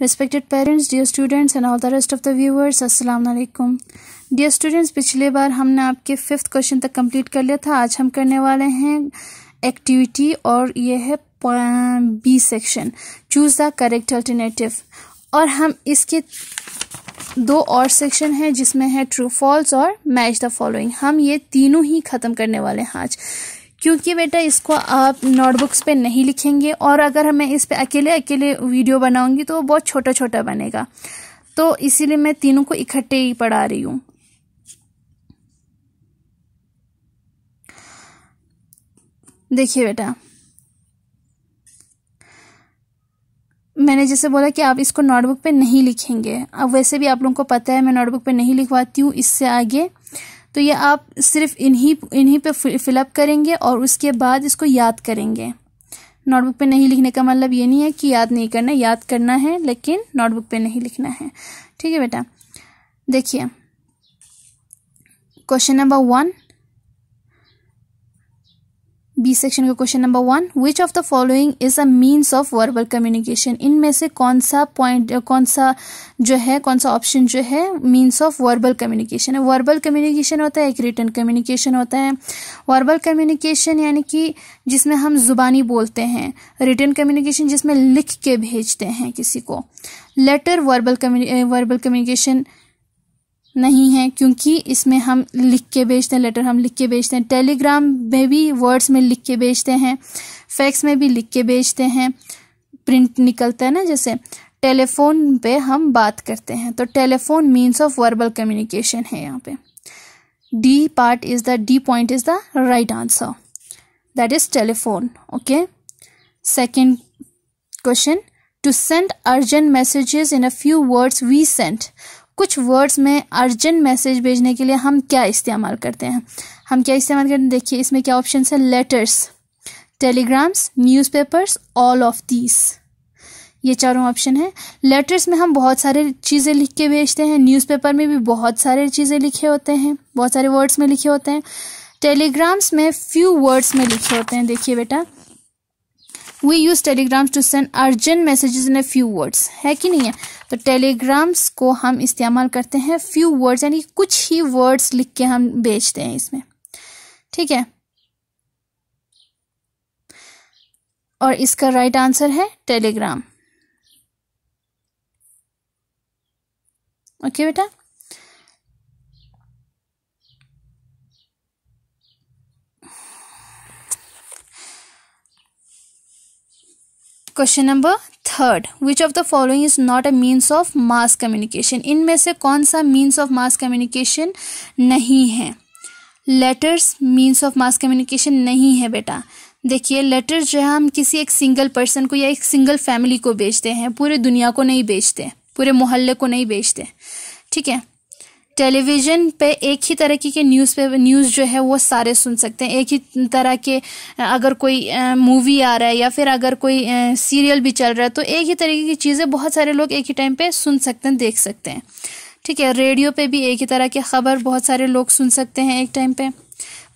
respected parents dear students and all the rest of the viewers अस्सलाम वालेकुम dear students पिछले बार हमने आपके फिफ्थ क्वेश्चन तक कंप्लीट कर लिया था आज हम करने वाले हैं एक्टिविटी और ये है B section choose the correct alternative और हम इसके दो और सेक्शन है जिसमें है ट्रू फॉल्स और मैच द फॉलोइंग हम ये तीनों ही ख़त्म करने वाले हैं आज क्योंकि बेटा इसको आप नोटबुक्स पे नहीं लिखेंगे और अगर मैं इस पे अकेले अकेले वीडियो बनाऊंगी तो बहुत छोटा छोटा बनेगा तो इसीलिए मैं तीनों को इकट्ठे ही पढ़ा रही हूँ देखिए बेटा मैंने जैसे बोला कि आप इसको नोटबुक पे नहीं लिखेंगे अब वैसे भी आप लोगों को पता है मैं नोटबुक पे नहीं लिखवाती हूँ इससे आगे तो ये आप सिर्फ इन्हीं इन्हीं पे फिलअप करेंगे और उसके बाद इसको याद करेंगे नोटबुक पे नहीं लिखने का मतलब ये नहीं है कि याद नहीं करना याद करना है लेकिन नोटबुक पे नहीं लिखना है ठीक है बेटा देखिए question number one B section का question number one which of the following is a means of verbal communication इनमें से कौन सा पॉइंट कौन सा जो है कौन सा ऑप्शन जो है मीन्स ऑफ वर्बल कम्युनिकेशन है वर्बल कम्युनिकेशन होता है एक रिटर्न कम्युनिकेशन होता है वर्बल कम्युनिकेशन यानी कि जिसमें हम जुबानी बोलते हैं रिटर्न कम्युनिकेशन जिसमें लिख के भेजते हैं किसी को लेटर वर्बल वर्बल कम्युनिकेशन नहीं है क्योंकि इसमें हम लिख के बेचते हैं लेटर हम लिख के बेचते हैं टेलीग्राम में भी वर्ड्स में लिख के बेचते हैं फैक्स में भी लिख के बेचते हैं प्रिंट निकलता है ना जैसे टेलीफोन पे हम बात करते हैं तो telephone means of verbal communication है यहाँ पे D part is the D point is the right answer that is telephone okay second question to send urgent messages in a few words we sent कुछ words में urgent message भेजने के लिए हम क्या इस्तेमाल करते हैं हम क्या इस्तेमाल करते हैं देखिए इसमें क्या ऑप्शन है letters telegrams newspapers all of these ये चारों ऑप्शन है लेटर्स में हम बहुत सारे चीज़ें लिख के भेजते हैं न्यूज़पेपर में भी बहुत सारे चीज़ें लिखे होते हैं बहुत सारे वर्ड्स में लिखे होते हैं टेलीग्राम्स में फ्यू वर्ड्स में लिखे होते हैं देखिए बेटा we use telegrams to send urgent messages in a few words है कि नहीं है तो टेलीग्राम्स को हम इस्तेमाल करते हैं फ्यू वर्ड्स यानी कुछ ही वर्ड्स लिख के हम बेचते हैं इसमें ठीक है और इसका राइट right आंसर है टेलीग्राम ओके okay, बेटा question number third which of the following is not a means of mass communication इनमें से कौन सा मीन्स ऑफ मास कम्युनिकेशन नहीं है letters means of mass communication नहीं है बेटा देखिए लेटर्स जो है हम किसी एक सिंगल पर्सन को या एक सिंगल फैमिली को बेचते हैं पूरे दुनिया को नहीं बेचते पूरे मोहल्ले को नहीं बेचते ठीक है टेलीविज़न पे एक ही तरह की न्यूज़ पे न्यूज़ जो है वो सारे सुन सकते हैं एक ही तरह के अगर कोई मूवी आ रहा है या फिर अगर कोई सीरियल भी चल रहा है तो एक ही तरीके की चीज़ें बहुत सारे लोग एक ही टाइम पे सुन सकते हैं देख सकते हैं ठीक है रेडियो पे भी एक ही तरह की ख़बर बहुत सारे लोग सुन सकते हैं एक टाइम पे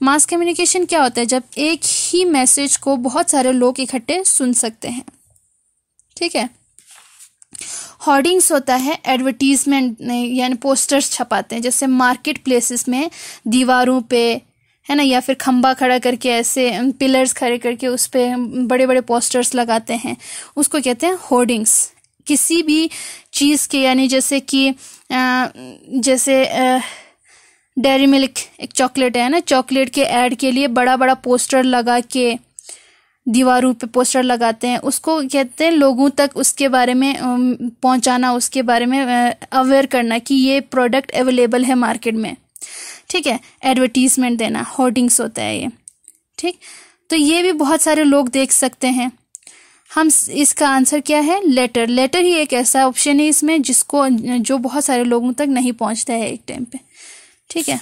मास कम्युनिकेशन क्या होता है जब एक ही मैसेज को बहुत सारे लोग इकट्ठे सुन सकते हैं ठीक है होर्डिंग्स होता है एडवर्टीजमेंट यानी पोस्टर्स छपाते हैं जैसे मार्केट प्लेसेस में दीवारों पे है ना या फिर खंबा खड़ा करके ऐसे पिलर्स खड़े करके उस पर बड़े बड़े पोस्टर्स लगाते हैं उसको कहते हैं होर्डिंग्स किसी भी चीज़ के यानी जैसे कि जैसे डेरी मिल्क एक चॉकलेट है ना चॉकलेट के ऐड के लिए बड़ा बड़ा पोस्टर लगा के दीवारों पे पोस्टर लगाते हैं उसको कहते हैं लोगों तक उसके बारे में पहुंचाना उसके बारे में अवेयर करना कि ये प्रोडक्ट अवेलेबल है मार्केट में ठीक है एडवर्टीजमेंट देना होर्डिंग्स होता है ये ठीक तो ये भी बहुत सारे लोग देख सकते हैं हम इसका आंसर क्या है लेटर लेटर ही एक ऐसा ऑप्शन है इसमें जिसको जो बहुत सारे लोगों तक नहीं पहुंचता है एक टाइम पे ठीक है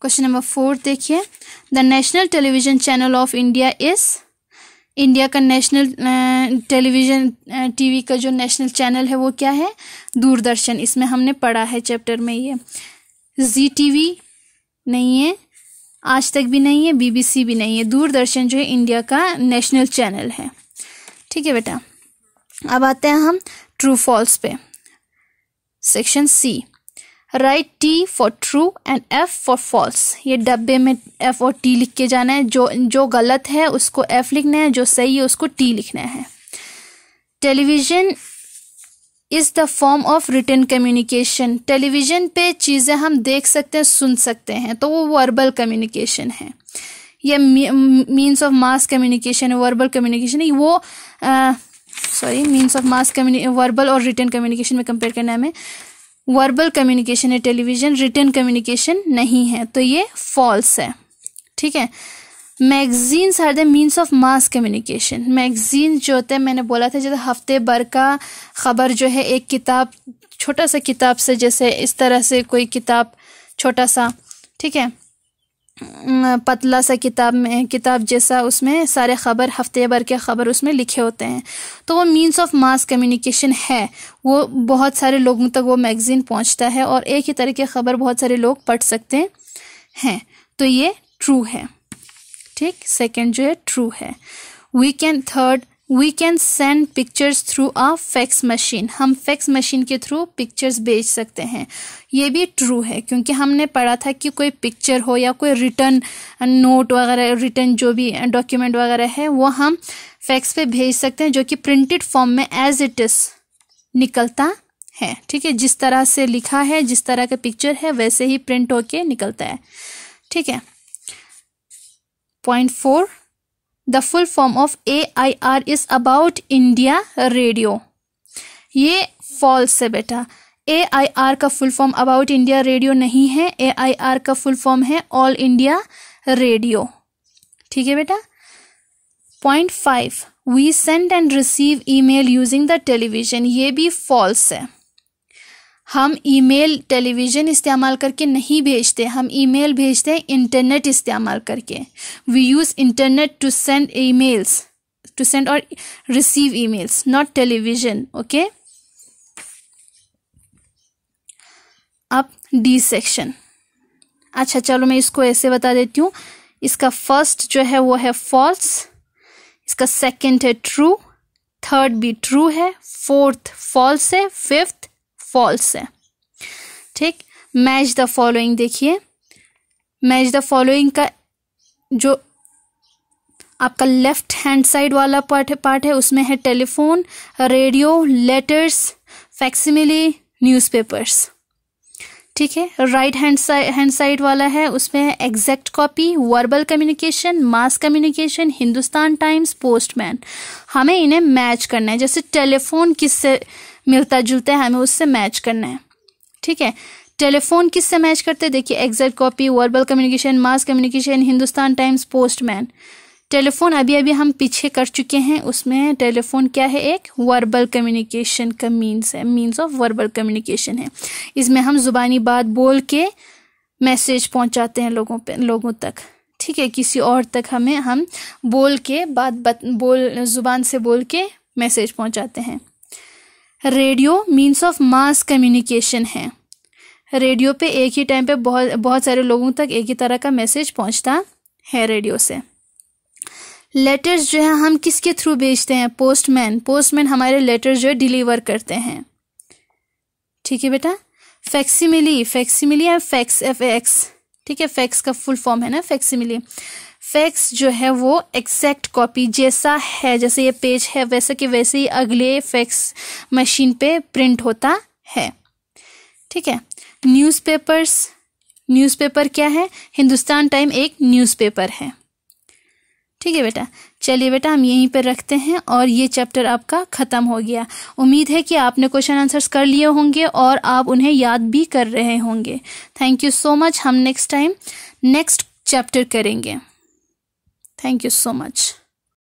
क्वेश्चन नंबर फोर देखिए the national television channel of India is India का नेशनल टेलीविज़न टीवी का जो नेशनल चैनल है वो क्या है दूरदर्शन इसमें हमने पढ़ा है चैप्टर में ये जी टीवी नहीं है आज तक भी नहीं है बीबीसी भी नहीं है दूरदर्शन जो है इंडिया का नेशनल चैनल है ठीक है बेटा अब आते हैं हम ट्रू फॉल्स पे section C right T for true and F for false ये डब्बे में एफ और टी लिख के जाना है जो जो गलत है उसको एफ लिखना है जो सही है उसको टी लिखना है television is the form of written communication television पे चीज़ें हम देख सकते हैं सुन सकते हैं तो वो वर्बल कम्युनिकेशन है या मीन्स ऑफ मास कम्युनिकेशन है वर्बल कम्युनिकेशन है वो sorry means of mass verbal और रिटर्न कम्युनिकेशन में कंपेयर करना है हमें वर्बल कम्युनिकेशन है टेलीविजन रिटर्न कम्युनिकेशन नहीं है तो ये फॉल्स है ठीक है magazines are the means of mass communication magazine जो होते हैं मैंने बोला था जैसे हफ्ते भर का खबर जो है एक किताब छोटा सा किताब से जैसे इस तरह से कोई किताब छोटा सा ठीक है पतला सा किताब में किताब जैसा उसमें सारे ख़बर हफ्ते भर के ख़बर उसमें लिखे होते हैं तो वो मींस ऑफ मास कम्युनिकेशन है वो बहुत सारे लोगों तक वो मैगज़ीन पहुंचता है और एक ही तरह की ख़बर बहुत सारे लोग पढ़ सकते हैं तो ये ट्रू है ठीक सेकंड जो है ट्रू है we can third we can send pictures through a fax machine हम फैक्स मशीन के थ्रू पिक्चर्स भेज सकते हैं ये भी ट्रू है क्योंकि हमने पढ़ा था कि कोई पिक्चर हो या कोई रिटर्न नोट वगैरह रिटर्न जो भी डॉक्यूमेंट वगैरह है वो हम फैक्स पे भेज सकते हैं जो कि प्रिंटेड फॉर्म में एज इट इज़ निकलता है ठीक है जिस तरह से लिखा है जिस तरह का पिक्चर है वैसे ही प्रिंट होके निकलता है ठीक है point four the full form of A I R is about India radio ये फॉल्स है बेटा ए आई आर का full form about India radio नहीं है ए आई आर का फुल फॉर्म है ऑल इंडिया रेडियो ठीक है बेटा point five we send and receive email using the television ये भी फॉल्स है हम ईमेल टेलीविज़न इस्तेमाल करके नहीं भेजते हम ईमेल भेजते हैं इंटरनेट इस्तेमाल करके we use internet to send emails to send और receive emails not television okay अब डी सेक्शन अच्छा चलो मैं इसको ऐसे बता देती हूँ इसका फर्स्ट जो है वो है फॉल्स इसका सेकंड है ट्रू थर्ड भी ट्रू है फोर्थ फॉल्स है फिफ्थ फॉल्स है ठीक मैच द फॉलोइंग देखिए मैच द फॉलोइंग का जो आपका लेफ्ट हैंड साइड वाला पार्ट पार्ट है उसमें है telephone radio letters facsimile newspapers ठीक है right hand side hand side वाला है उसमें है exact copy verbal communication mass communication Hindustan Times postman हमें इन्हें मैच करना है जैसे टेलीफोन किससे मिलता जुलता है हमें उससे मैच करना है ठीक है टेलीफोन किससे मैच करते हैं देखिए exact copy verbal communication mass communication Hindustan Times postman telephone अभी अभी हम पीछे कर चुके हैं उसमें टेलीफोन क्या है एक वर्बल कम्युनिकेशन का मीन्स है मीन्स ऑफ वर्बल कम्युनिकेशन है इसमें हम ज़ुबानी बात बोल के मैसेज पहुंचाते हैं लोगों पे लोगों तक ठीक है किसी और तक हमें हम बोल के बात बत, बोल ज़ुबान से बोल के मैसेज पहुंचाते हैं radio means of mass communication है रेडियो पे एक ही टाइम पे बहुत बहुत सारे लोगों तक एक ही तरह का मैसेज पहुंचता है रेडियो से लेटर्स जो है हम किसके थ्रू भेजते हैं पोस्टमैन पोस्टमैन हमारे लेटर्स जो है डिलीवर करते हैं ठीक है बेटा फैक्सीमिली फैक्सीमिली या फैक्स एफ एक्स ठीक है फैक्स का फुल फॉर्म है ना फैक्सीमिली फैक्स जो है वो एक्सैक्ट कॉपी जैसा है जैसे ये पेज है वैसे कि वैसे ही अगले फैक्स मशीन पे प्रिंट होता है ठीक है न्यूज़पेपर्स न्यूज़पेपर क्या है हिंदुस्तान टाइम एक न्यूज़पेपर है ठीक है बेटा चलिए बेटा हम यहीं पर रखते हैं और ये चैप्टर आपका ख़त्म हो गया उम्मीद है कि आपने क्वेश्चन आंसर्स कर लिए होंगे और आप उन्हें याद भी कर रहे होंगे थैंक यू सो मच हम नेक्स्ट टाइम नेक्स्ट चैप्टर करेंगे थैंक यू सो मच